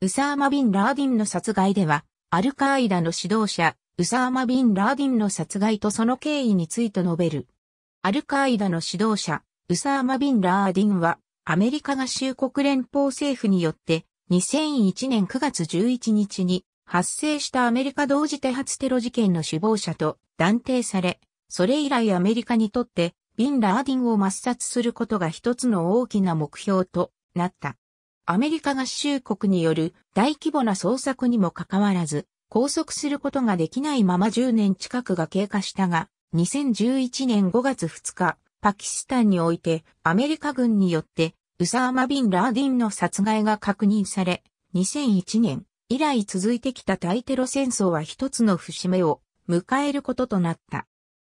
ウサーマ・ビン・ラーディンの殺害では、アルカーイダの指導者、ウサーマ・ビン・ラーディンの殺害とその経緯について述べる。アルカーイダの指導者、ウサーマ・ビン・ラーディンは、アメリカ合衆国連邦政府によって、2001年9月11日に発生したアメリカ同時多発テロ事件の首謀者と断定され、それ以来アメリカにとって、ビン・ラーディンを抹殺することが一つの大きな目標となった。アメリカ合衆国による大規模な捜索にもかかわらず、拘束することができないまま10年近くが経過したが、2011年5月2日、パキスタンにおいてアメリカ軍によってウサーマ・ビン・ラーディンの殺害が確認され、2001年以来続いてきた大テロ戦争は一つの節目を迎えることとなった。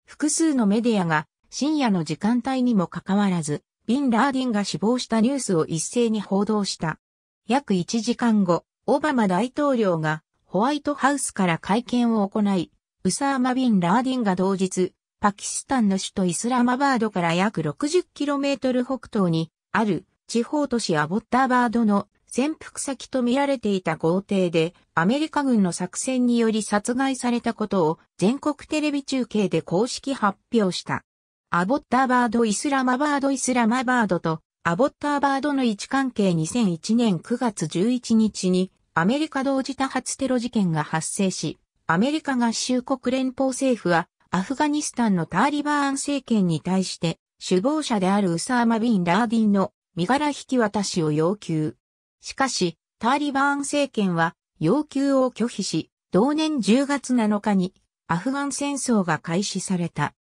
複数のメディアが深夜の時間帯にもかかわらず、ビン・ラーディンが死亡したニュースを一斉に報道した。約1時間後、オバマ大統領がホワイトハウスから会見を行い、ウサーマ・ビン・ラーディンが同日、パキスタンの首都イスラマバードから約 60km 北東にある地方都市アボッターバードの潜伏先と見られていた豪邸でアメリカ軍の作戦により殺害されたことを全国テレビ中継で公式発表した。アボッターバード・イスラマバード・イスラマバードと、アボッターバードの位置関係2001年9月11日に、アメリカ同時多発テロ事件が発生し、アメリカ合衆国連邦政府は、アフガニスタンのターリバーン政権に対して、首謀者であるウサーマ・ビン・ラーディンの身柄引き渡しを要求。しかし、ターリバーン政権は要求を拒否し、同年10月7日にアフガン戦争が開始された。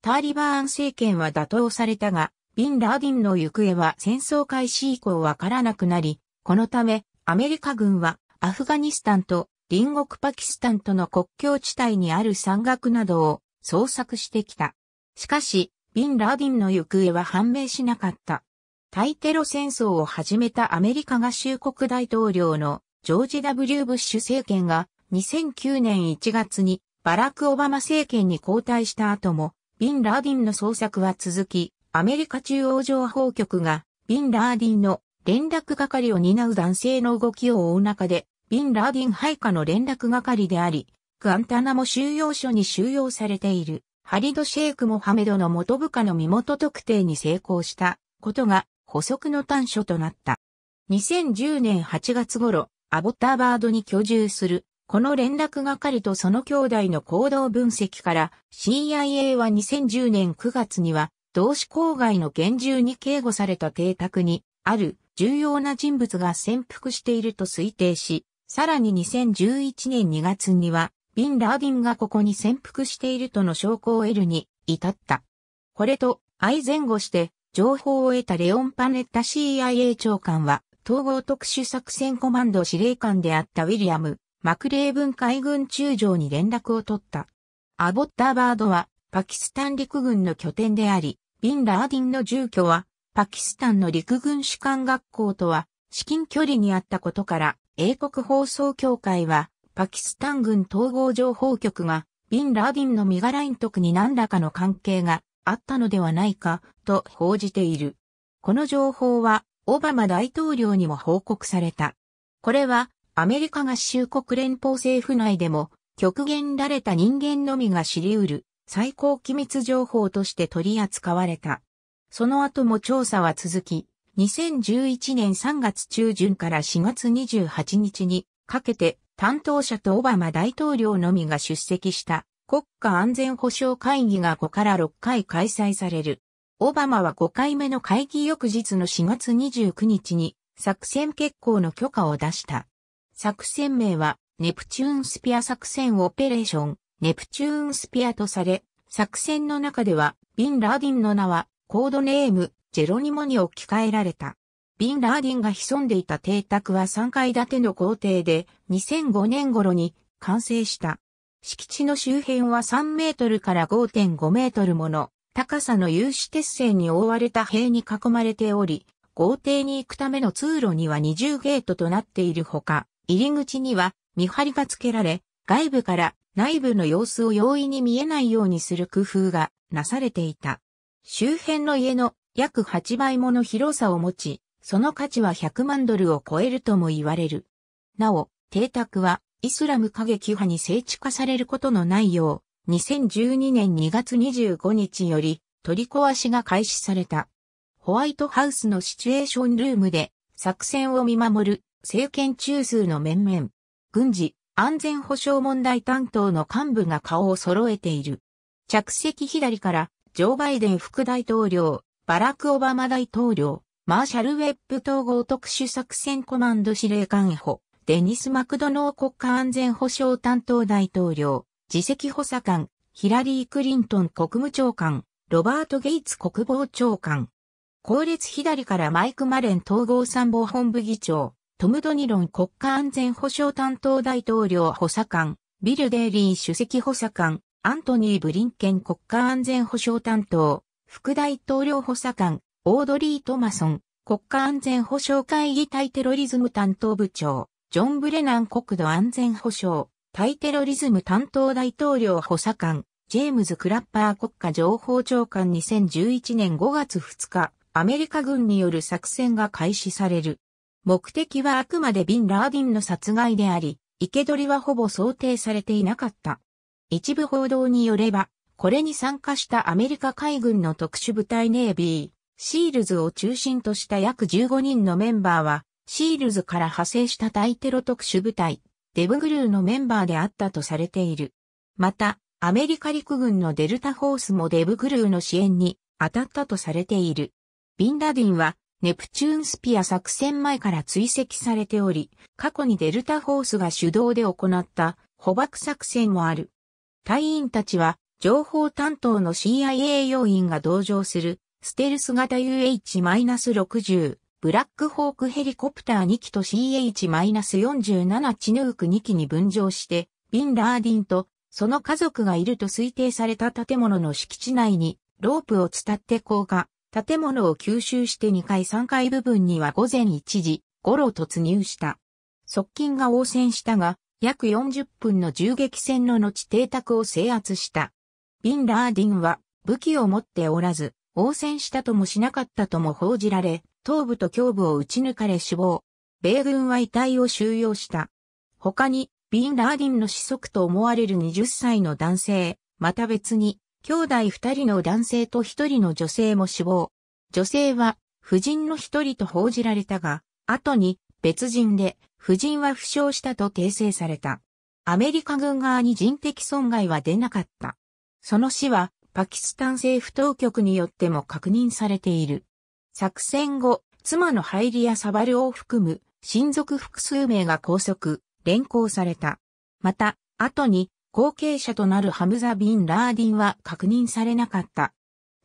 ターリバーン政権は打倒されたが、ビン・ラーディンの行方は戦争開始以降わからなくなり、このためアメリカ軍はアフガニスタンと隣国パキスタンとの国境地帯にある山岳などを捜索してきた。しかし、ビン・ラーディンの行方は判明しなかった。対テロ戦争を始めたアメリカ合衆国大統領のジョージ・ W・ ブッシュ政権が2009年1月にバラク・オバマ政権に交代した後もビン・ラーディンの捜索は続き、アメリカ中央情報局が、ビン・ラーディンの連絡係を担う男性の動きを追う中で、ビン・ラーディン配下の連絡係であり、グアンタナも収容所に収容されている、ハリド・シェイク・モハメドの元部下の身元特定に成功したことが補足の端緒となった。2010年8月頃、アボッターバードに居住するこの連絡係とその兄弟の行動分析から CIA は2010年9月には同志郊外の厳重に警護された邸宅にある重要な人物が潜伏していると推定し、さらに2011年2月にはビン・ラーディンがここに潜伏しているとの証拠を得るに至った。これと相前後して情報を得たレオン・パネッタ CIA 長官は統合特殊作戦コマンド司令官であったウィリアム・マクレーブン海軍中将に連絡を取った。アボッターバードはパキスタン陸軍の拠点であり、ビン・ラーディンの住居はパキスタンの陸軍士官学校とは至近距離にあったことから、英国放送協会はパキスタン軍統合情報局がビン・ラーディンの身柄隠匿に何らかの関係があったのではないかと報じている。この情報はオバマ大統領にも報告された。これはアメリカ合衆国連邦政府内でも、極限られた人間のみが知り得る、最高機密情報として取り扱われた。その後も調査は続き、2011年3月中旬から4月28日にかけて担当者とオバマ大統領のみが出席した国家安全保障会議が5から6回開催される。オバマは5回目の会議翌日の4月29日に作戦決行の許可を出した。作戦名は、ネプチューンスピア作戦オペレーション、ネプチューンスピアとされ、作戦の中では、ビン・ラーディンの名は、コードネーム、ジェロニモに置き換えられた。ビン・ラーディンが潜んでいた邸宅は3階建ての豪邸で、2005年頃に完成した。敷地の周辺は3メートルから5.5メートルもの、高さの有刺鉄線に覆われた塀に囲まれており、豪邸に行くための通路には二重ゲートとなっているほか、入り口には見張りが付けられ、外部から内部の様子を容易に見えないようにする工夫がなされていた。周辺の家の約8倍もの広さを持ち、その価値は100万ドルを超えるとも言われる。なお、邸宅はイスラム過激派に聖地化されることのないよう、2012年2月25日より取り壊しが開始された。ホワイトハウスのシチュエーションルームで作戦を見守る政権中枢の面々、軍事、安全保障問題担当の幹部が顔を揃えている。着席左から、ジョー・バイデン副大統領、バラク・オバマ大統領、マーシャル・ウェッブ統合特殊作戦コマンド司令官補、デニス・マクドノー国家安全保障担当大統領、自席補佐官、ヒラリー・クリントン国務長官、ロバート・ゲイツ国防長官。後列左からマイク・マレン統合参謀本部議長、トム・ドニロン国家安全保障担当大統領補佐官、ビル・デーリー主席補佐官、アントニー・ブリンケン国家安全保障担当、副大統領補佐官、オードリー・トマソン、国家安全保障会議対テロリズム担当部長、ジョン・ブレナン国土安全保障、対テロリズム担当大統領補佐官、ジェームズ・クラッパー国家情報長官2011年5月2日、アメリカ軍による作戦が開始される。目的はあくまでビン・ラーディンの殺害であり、生け捕りはほぼ想定されていなかった。一部報道によれば、これに参加したアメリカ海軍の特殊部隊ネイビー、シールズを中心とした約15人のメンバーは、シールズから派生した大テロ特殊部隊、デブグルーのメンバーであったとされている。また、アメリカ陸軍のデルタホースもデブグルーの支援に当たったとされている。ビンラディンはネプチューンスピア作戦前から追跡されており、過去にデルタフォースが主導で行った捕獲作戦もある。隊員たちは情報担当の CIA 要員が同乗するステルス型 UH-60 ブラックホークヘリコプター2機と CH-47 チヌーク2機に分乗して、ビン・ラーディンとその家族がいると推定された建物の敷地内にロープを伝って降下。建物を吸収して2階3階部分には午前1時頃突入した。側近が応戦したが、約40分の銃撃戦の後邸宅を制圧した。ビン・ラーディンは武器を持っておらず、応戦したともしなかったとも報じられ、頭部と胸部を撃ち抜かれ死亡。米軍は遺体を収容した。他に、ビン・ラーディンの子息と思われる20歳の男性、また別に、兄弟二人の男性と一人の女性も死亡。女性は、夫人の一人と報じられたが、後に別人で、夫人は負傷したと訂正された。アメリカ軍側に人的損害は出なかった。その死は、パキスタン政府当局によっても確認されている。作戦後、妻のハイリア・サバルを含む、親族複数名が拘束、連行された。また、後に、後継者となるハムザ・ビン・ラーディンは確認されなかった。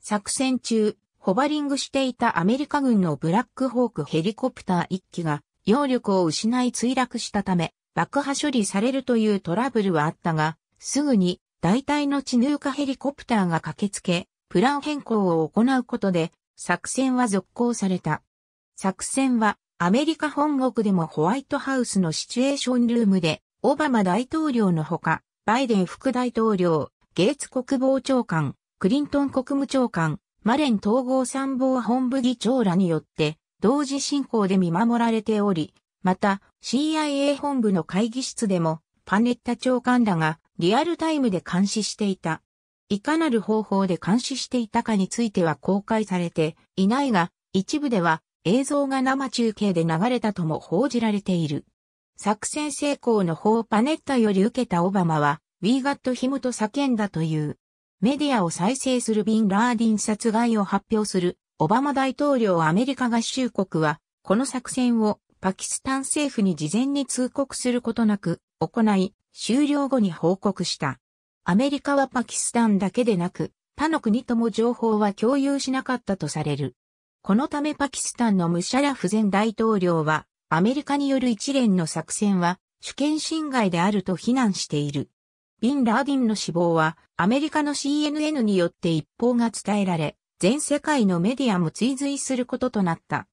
作戦中、ホバリングしていたアメリカ軍のブラックホークヘリコプター1機が、揚力を失い墜落したため、爆破処理されるというトラブルはあったが、すぐに大体のヌーカヘリコプターが駆けつけ、プラン変更を行うことで、作戦は続行された。作戦はアメリカ本国でもホワイトハウスのシチュエーションルームで、オバマ大統領のほか、バイデン副大統領、ゲイツ国防長官、クリントン国務長官、マレン統合参謀本部議長らによって同時進行で見守られており、また CIA 本部の会議室でもパネッタ長官らがリアルタイムで監視していた。いかなる方法で監視していたかについては公開されていないが、一部では映像が生中継で流れたとも報じられている。作戦成功の方パネッタより受けたオバマは、ウィーガットヒムと叫んだという。メディアを再生するビン・ラーディン殺害を発表する、オバマ大統領アメリカ合衆国は、この作戦をパキスタン政府に事前に通告することなく、行い、終了後に報告した。アメリカはパキスタンだけでなく、他の国とも情報は共有しなかったとされる。このためパキスタンのムシャラフ前大統領は、アメリカによる一連の作戦は主権侵害であると非難している。ビン・ラーディンの死亡はアメリカの CNN によって一報が伝えられ、全世界のメディアも追随することとなった。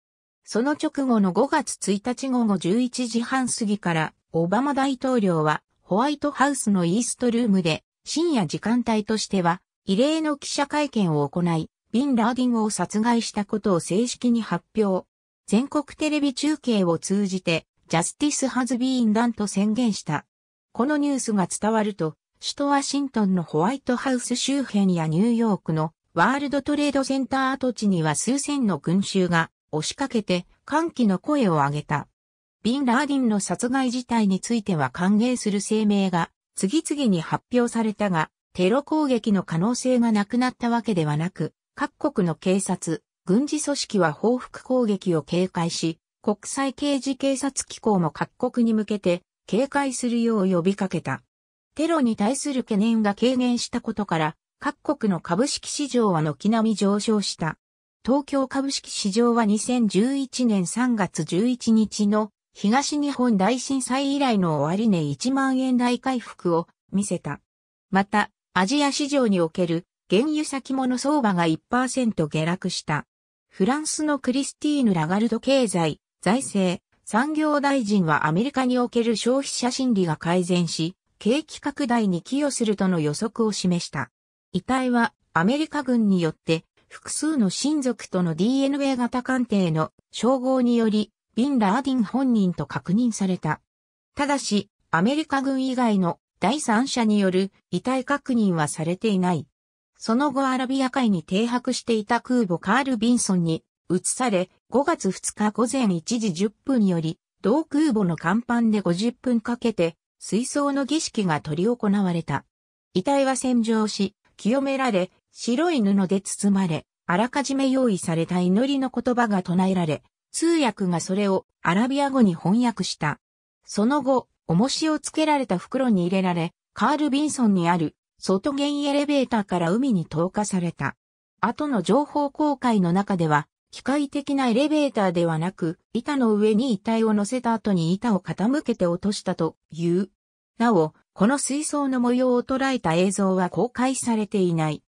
その直後の5月1日午後11時半過ぎからオバマ大統領はホワイトハウスのイーストルームで深夜時間帯としては異例の記者会見を行い、ビン・ラーディンを殺害したことを正式に発表。全国テレビ中継を通じて、ジャスティス・ハズ・ビーン・ダンと宣言した。このニュースが伝わると、首都ワシントンのホワイトハウス周辺やニューヨークのワールドトレードセンター跡地には数千の群衆が押しかけて歓喜の声を上げた。ビン・ラーディンの殺害自体については歓迎する声明が次々に発表されたが、テロ攻撃の可能性がなくなったわけではなく、各国の警察、軍事組織は報復攻撃を警戒し、国際刑事警察機構も各国に向けて警戒するよう呼びかけた。テロに対する懸念が軽減したことから、各国の株式市場は軒並み上昇した。東京株式市場は2011年3月11日の東日本大震災以来の終値1万円台回復を見せた。また、アジア市場における原油先物相場が1%下落した。フランスのクリスティーヌ・ラガルド経済、財政、産業大臣はアメリカにおける消費者心理が改善し、景気拡大に寄与するとの予測を示した。遺体はアメリカ軍によって複数の親族との DNA 型鑑定の称号により、ビン・ラーディン本人と確認された。ただし、アメリカ軍以外の第三者による遺体確認はされていない。その後アラビア海に停泊していた空母カール・ビンソンに移され、5月2日午前1時10分より、同空母の甲板で50分かけて、水槽の儀式が取り行われた。遺体は洗浄し、清められ、白い布で包まれ、あらかじめ用意された祈りの言葉が唱えられ、通訳がそれをアラビア語に翻訳した。その後、重しをつけられた袋に入れられ、カール・ビンソンにある外原エレベーターから海に投下された。後の情報公開の中では、機械的なエレベーターではなく、板の上に遺体を乗せた後に板を傾けて落としたという。なお、この水槽の模様を捉えた映像は公開されていない。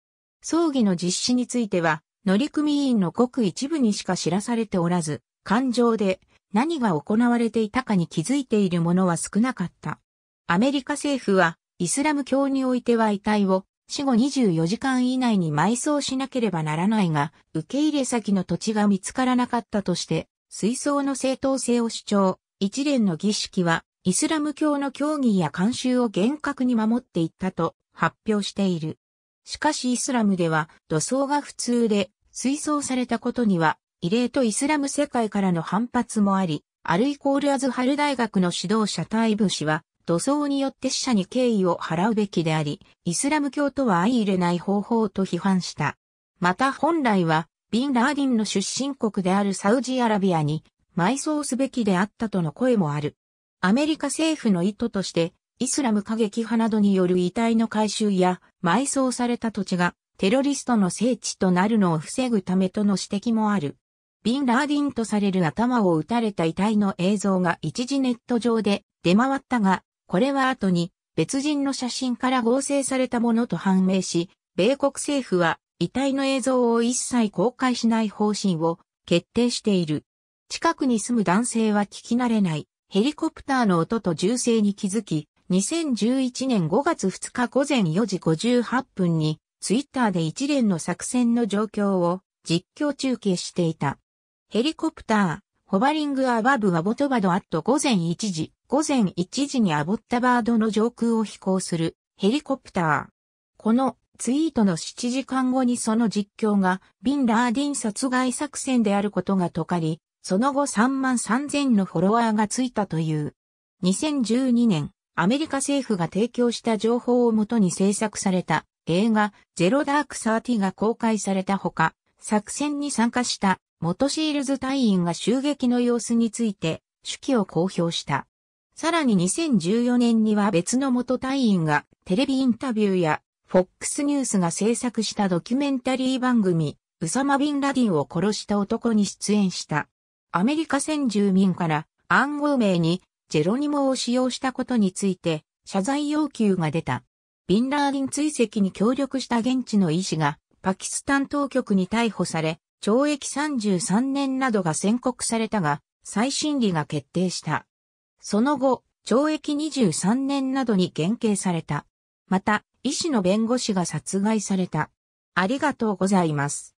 葬儀の実施については、乗組員のごく一部にしか知らされておらず、感情で何が行われていたかに気づいているものは少なかった。アメリカ政府はイスラム教においては遺体を死後24時間以内に埋葬しなければならないが、受け入れ先の土地が見つからなかったとして、水槽の正当性を主張。一連の儀式は、イスラム教の教義や慣習を厳格に守っていったと発表している。しかしイスラムでは土葬が普通で、水槽されたことには、異例とイスラム世界からの反発もあり、アルイコールアズハル大学の指導者タイブ氏は、土葬によって死者に敬意を払うべきであり、イスラム教とは相入れない方法と批判した。また本来は、ビン・ラーディンの出身国であるサウジアラビアに埋葬すべきであったとの声もある。アメリカ政府の意図として、イスラム過激派などによる遺体の回収や埋葬された土地がテロリストの聖地となるのを防ぐためとの指摘もある。ビン・ラーディンとされる頭を撃たれた遺体の映像が一時ネット上で出回ったが、これは後に別人の写真から合成されたものと判明し、米国政府は遺体の映像を一切公開しない方針を決定している。近くに住む男性は聞き慣れないヘリコプターの音と銃声に気づき、2011年5月2日午前4時58分にツイッターで一連の作戦の状況を実況中継していた。ヘリコプター、ホバリングアバブアボトバドアット午前1時、午前1時にアボッタバードの上空を飛行するヘリコプター。このツイートの7時間後にその実況がビンラーディン殺害作戦であることが解かり、その後3万3000のフォロワーがついたという。2012年、アメリカ政府が提供した情報をもとに制作された映画ゼロダークサーティが公開されたほか、作戦に参加した元シールズ隊員が襲撃の様子について、手記を公表した。さらに2014年には別の元隊員がテレビインタビューや FOX ニュースが制作したドキュメンタリー番組、ウサマ・ビン・ラディンを殺した男に出演した。アメリカ先住民から暗号名にジェロニモを使用したことについて謝罪要求が出た。ビンラーディン追跡に協力した現地の医師がパキスタン当局に逮捕され、懲役33年などが宣告されたが、再審理が決定した。その後、懲役23年などに減刑された。また、医師の弁護士が殺害された。ありがとうございます。